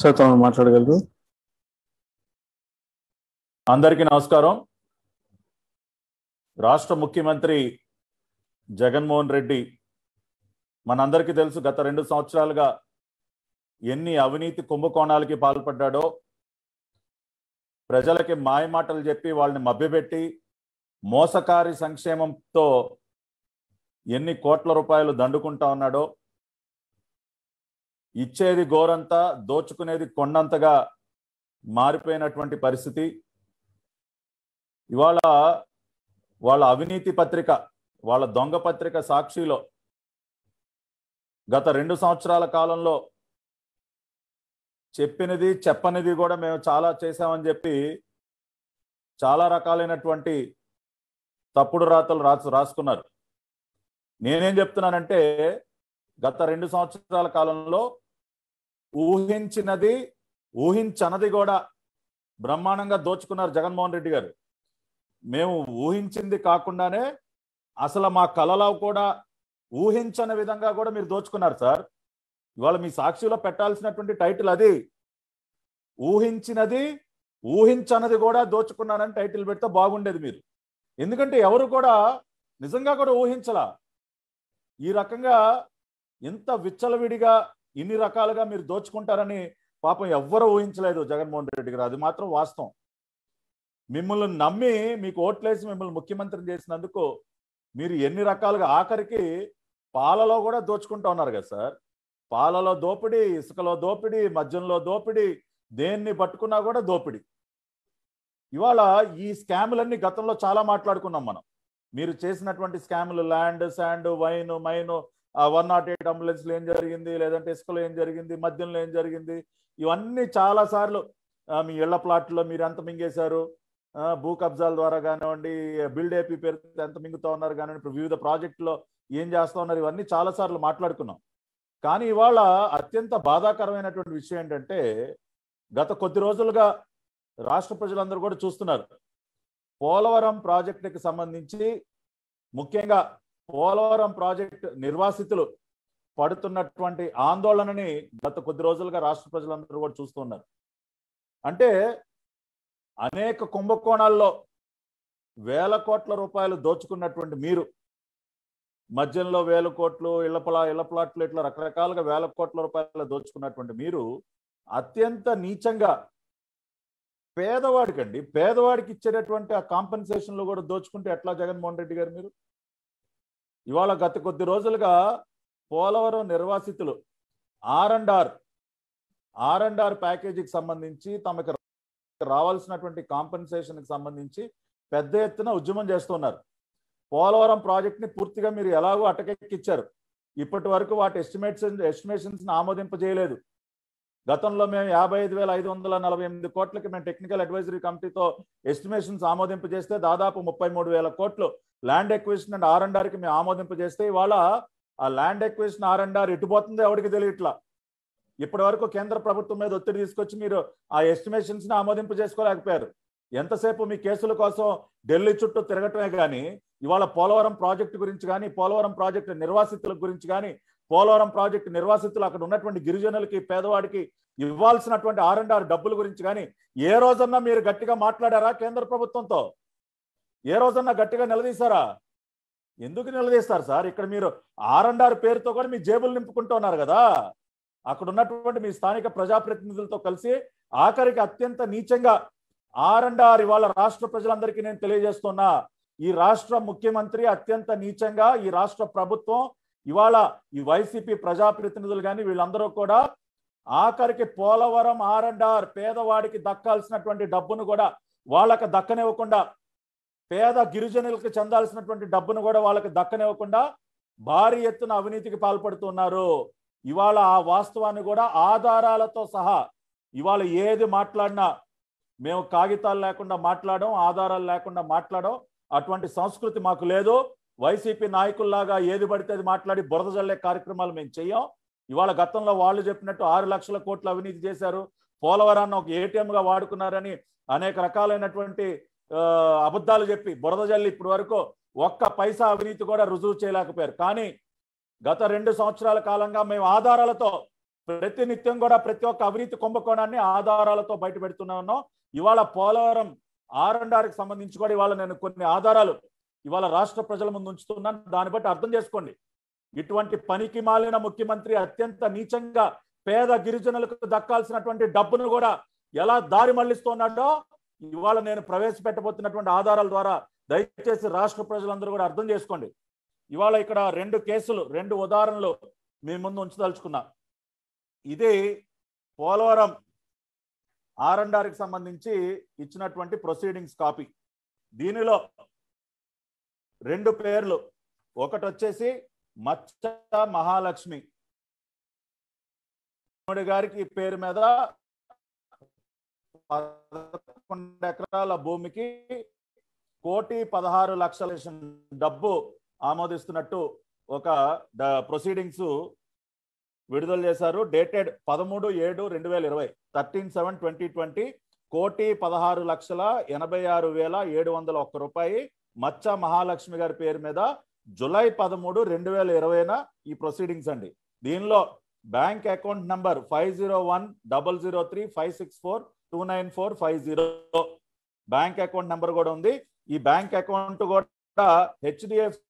sir తమను మాట్లాడగలరు అందరికీ నమస్కారం రాష్ట్ర ముఖ్యమంత్రి జగన్మోహన్ రెడ్డి మనందరికీ తెలుసు గత రెండు సంవత్సరాలుగా ఎన్ని అవినీతి కుంభకోణాలకి పాల్పడ్డాడో ప్రజలకి మాయమాటలు చెప్పి వాళ్ళని మభ్యపెట్టి మోసకారి సంక్షేమంతో ఎన్ని కోట్ల రూపాయలు దండుకుంటా ఉన్నాడో ఇచ్చేది గోరంతా దోచుకునేది కొండంతగా మారిపోయినటువంటి పరిస్థితి ఇవాళ వాళ్ళ అవినీతి పత్రిక వాళ్ళ దొంగ పత్రిక సాక్షిలో గత రెండు సంవత్సరాల కాలంలో చెప్పినది చెప్పనిది కూడా మేము చాలా చేశామని చెప్పి చాలా రకాలైనటువంటి తప్పుడు రాతలు రాసు రాసుకున్నారు నేనేం చెప్తున్నానంటే గత రెండు సంవత్సరాల కాలంలో ఊహించినది ఊహించనది కూడా బ్రహ్మాండంగా దోచుకున్నారు జగన్మోహన్ రెడ్డి గారు మేము ఊహించింది కాకుండానే అసలు మా కళలో కూడా ఊహించని విధంగా కూడా మీరు దోచుకున్నారు సార్ ఇవాళ మీ సాక్షిలో పెట్టాల్సినటువంటి టైటిల్ అది ఊహించినది ఊహించనది కూడా దోచుకున్నానని టైటిల్ పెడితే బాగుండేది మీరు ఎందుకంటే ఎవరు కూడా నిజంగా కూడా ఊహించలా ఈ రకంగా ఇంత విచ్చలవిడిగా ఇన్ని రకాలుగా మీరు దోచుకుంటారని పాపం ఎవ్వరూ ఊహించలేదు జగన్మోహన్ రెడ్డి గారు అది మాత్రం వాస్తవం మిమ్మల్ని నమ్మి మీకు ఓట్లేసి మిమ్మల్ని ముఖ్యమంత్రి చేసినందుకు మీరు ఎన్ని రకాలుగా ఆఖరికి పాలలో కూడా దోచుకుంటా ఉన్నారు కదా సార్ పాలలో దోపిడి ఇసుకలో దోపిడి మద్యంలో దోపిడి దేన్ని పట్టుకున్నా కూడా దోపిడి ఇవాళ ఈ స్కాములన్నీ గతంలో చాలా మాట్లాడుకున్నాం మనం మీరు చేసినటువంటి స్కాములు land sand wine mine one not eight అంబులెన్స్లో ఏం జరిగింది లేదంటే ఇసుకలో ఏం జరిగింది మద్యంలో ఏం జరిగింది ఇవన్నీ చాలాసార్లు మీ ఇళ్ల ప్లాట్లో మీరు ఎంత మింగేశారు భూ కబ్జాల ద్వారా కానివ్వండి బిల్డ్ ఏపీ పేరు ఎంత మింగుతూ ఉన్నారు కానివ్వండి ఇప్పుడు వివిధ ప్రాజెక్టులో ఏం చేస్తూ ఉన్నారు ఇవన్నీ చాలాసార్లు మాట్లాడుకున్నాం కానీ ఇవాళ అత్యంత బాధాకరమైనటువంటి విషయం ఏంటంటే గత కొద్ది రోజులుగా రాష్ట్ర ప్రజలందరూ కూడా చూస్తున్నారు పోలవరం ప్రాజెక్టుకి సంబంధించి ముఖ్యంగా పోలవరం ప్రాజెక్టు నిర్వాసితులు పడుతున్నటువంటి ఆందోళనని గత కొద్ది రోజులుగా రాష్ట్ర ప్రజలందరూ కూడా చూస్తున్నారు అంటే అనేక కుంభకోణాల్లో వేల కోట్ల రూపాయలు దోచుకున్నటువంటి మీరు మద్యంలో వేల కోట్లు ఇళ్లపలా ప్లాట్లు ఇట్లా రకరకాలుగా వేల కోట్ల రూపాయలు దోచుకున్నటువంటి మీరు అత్యంత నీచంగా పేదవాడికండి పేదవాడికి ఇచ్చేటటువంటి ఆ కాంపెన్సేషన్లు కూడా దోచుకుంటే ఎట్లా జగన్మోహన్ రెడ్డి గారు మీరు ఇవాళ గత కొద్ది రోజులుగా పోలవరం నిర్వాసితులు R and R R and R ప్యాకేజీకి సంబంధించి తమకు రావాల్సినటువంటి కాంపెన్సేషన్కి సంబంధించి పెద్ద ఎత్తున ఉద్యమం చేస్తున్నారు పోలవరం ప్రాజెక్ట్ని పూర్తిగా మీరు ఎలాగో అటకెక్కిచ్చారు ఇప్పటి వరకు వాటి ఎస్టిమేట్స్ ఎస్టిమేషన్స్ని ఆమోదింపజేయలేదు గతంలో మేము యాభై ఐదు వేల ఐదు వందల నలభై ఎనిమిది కోట్లకి మేము టెక్నికల్ అడ్వైజరీ కమిటీతో ఎస్టిమేషన్స్ ఆమోదింపజేస్తే దాదాపు ముప్పై మూడు వేల కోట్లు land acquisition and R and ఆర్కి మేము ఆమోదింపజేస్తే ఇవాళ ఆ land acquisition R and R ఎటుపోతుందో ఎవరికి తెలియట్లా ఇప్పటి వరకు కేంద్ర ప్రభుత్వం మీద ఒత్తిడి తీసుకొచ్చి మీరు ఆ ఎస్టిమేషన్స్ని ఆమోదింపు చేసుకోలేకపోయారు ఎంతసేపు మీ కేసుల కోసం ఢిల్లీ చుట్టూ తిరగటమే కానీ ఇవాళ పోలవరం ప్రాజెక్టు గురించి కానీ పోలవరం ప్రాజెక్టు నిర్వాసితుల గురించి కానీ పోలవరం ప్రాజెక్టు నిర్వాసితులు అక్కడ ఉన్నటువంటి గిరిజనులకి పేదవాడికి ఇవ్వాల్సినటువంటి ఆర్ అండ్ ఆర్ డబ్బుల గురించి కానీ ఏ రోజన్నా మీరు గట్టిగా మాట్లాడారా కేంద్ర ప్రభుత్వంతో ఏ రోజన్నా గట్టిగా నిలదీశారా ఎందుకు నిలదీస్తారు సార్ ఇక్కడ మీరు ఆర్ అండ్ ఆర్ పేరుతో కూడా మీ జేబులు నింపుకుంటున్నారు కదా అక్కడ ఉన్నటువంటి మీ స్థానిక ప్రజాప్రతినిధులతో కలిసి ఆఖరికి అత్యంత నీచంగా ఆర్ అండ్ ఆర్ ఇవాళ రాష్ట్ర ప్రజలందరికీ నేను తెలియజేస్తున్నా ఈ రాష్ట్ర ముఖ్యమంత్రి అత్యంత నీచంగా ఈ రాష్ట్ర ప్రభుత్వం ఇవాళ ఈ వైసీపీ ప్రజాప్రతినిధులు కానీ వీళ్ళందరూ కూడా ఆఖరికి పోలవరం ఆర్ అండ్ ఆర్ పేదవాడికి దక్కాల్సినటువంటి డబ్బును కూడా వాళ్ళకి దక్కనివ్వకుండా పేద గిరిజనులకు చెందాల్సినటువంటి డబ్బును కూడా వాళ్ళకి దక్కనివ్వకుండా భారీ ఎత్తున అవినీతికి పాల్పడుతున్నారు ఇవాళ ఆ వాస్తవాన్ని కూడా ఆధారాలతో సహా ఇవాళ ఏది మాట్లాడినా మేము కాగితాలు లేకుండా మాట్లాడడం ఆధారాలు లేకుండా మాట్లాడడం అటువంటి సంస్కృతి మాకు లేదు వైసీపీ నాయకుల్లాగా ఏది పడితే అది మాట్లాడి బురద జల్లే కార్యక్రమాలు మేము చేయం ఇవాళ గతంలో వాళ్ళు చెప్పినట్టు ఆరు లక్షల కోట్లు అవినీతి చేశారు పోలవరాన్ని ఒక ఏటీఎంగా వాడుకున్నారని అనేక రకాలైనటువంటి అబద్ధాలు చెప్పి బురద జల్లి ఇప్పటి వరకు ఒక్క పైసా అవినీతి కూడా రుజువు చేయలేకపోయారు కానీ గత రెండు సంవత్సరాల కాలంగా మేము ఆధారాలతో ప్రతినిత్యం కూడా ప్రతి ఒక్క అవినీతి కుంభకోణాన్ని ఆధారాలతో బయట పెడుతూనే ఉన్నాం ఇవాళ పోలవరం ఆర్ అండ్ సంబంధించి కూడా ఇవాళ నేను కొన్ని ఆధారాలు ఇవాళ రాష్ట్ర ప్రజల ముందు ఉంచుతున్నాను దాన్ని బట్టి అర్థం చేసుకోండి ఇటువంటి పనికి మాలిన ముఖ్యమంత్రి అత్యంత నీచంగా పేద గిరిజనులకు దక్కాల్సినటువంటి డబ్బును కూడా ఎలా దారి మళ్లిస్తున్నాడో ఇవాళ నేను ప్రవేశపెట్టబోతున్నటువంటి ఆధారాల ద్వారా దయచేసి రాష్ట్ర ప్రజలందరూ కూడా అర్థం చేసుకోండి ఇవాళ ఇక్కడ రెండు కేసులు రెండు ఉదాహరణలు మీ ముందు ఉంచదలుచుకున్నా ఇది పోలవరం ఆర్కి సంబంధించి ఇచ్చినటువంటి ప్రొసీడింగ్స్ కాపీ దీనిలో రెండు పేర్లు ఒకటి వచ్చేసి మచ్చ మహాలక్ష్మి గారికి పేరు మీద పదకొండు ఎకరాల భూమికి కోటి పదహారు లక్షల డబ్బు ఆమోదిస్తున్నట్టు ఒక ప్రొసీడింగ్స్ విడుదల చేశారు డేటెడ్ పదమూడు ఏడు రెండు వేల ఇరవై థర్టీన్ సెవెన్ ట్వంటీ ట్వంటీ కోటి పదహారు లక్షల ఎనభై ఆరు వేల ఏడు వందల ఒక్క రూపాయి మచ్చ మహాలక్ష్మి గారి పేరు మీద జులై పదమూడు రెండు వేల ఇరవైన ఈ ప్రొసీడింగ్స్ అండి దీనిలో bank account number five zero one double zero three five six four two nine four five zero bank account number కూడా ఉంది ఈ బ్యాంక్ అకౌంట్ కూడా హెచ్డిఎఫ్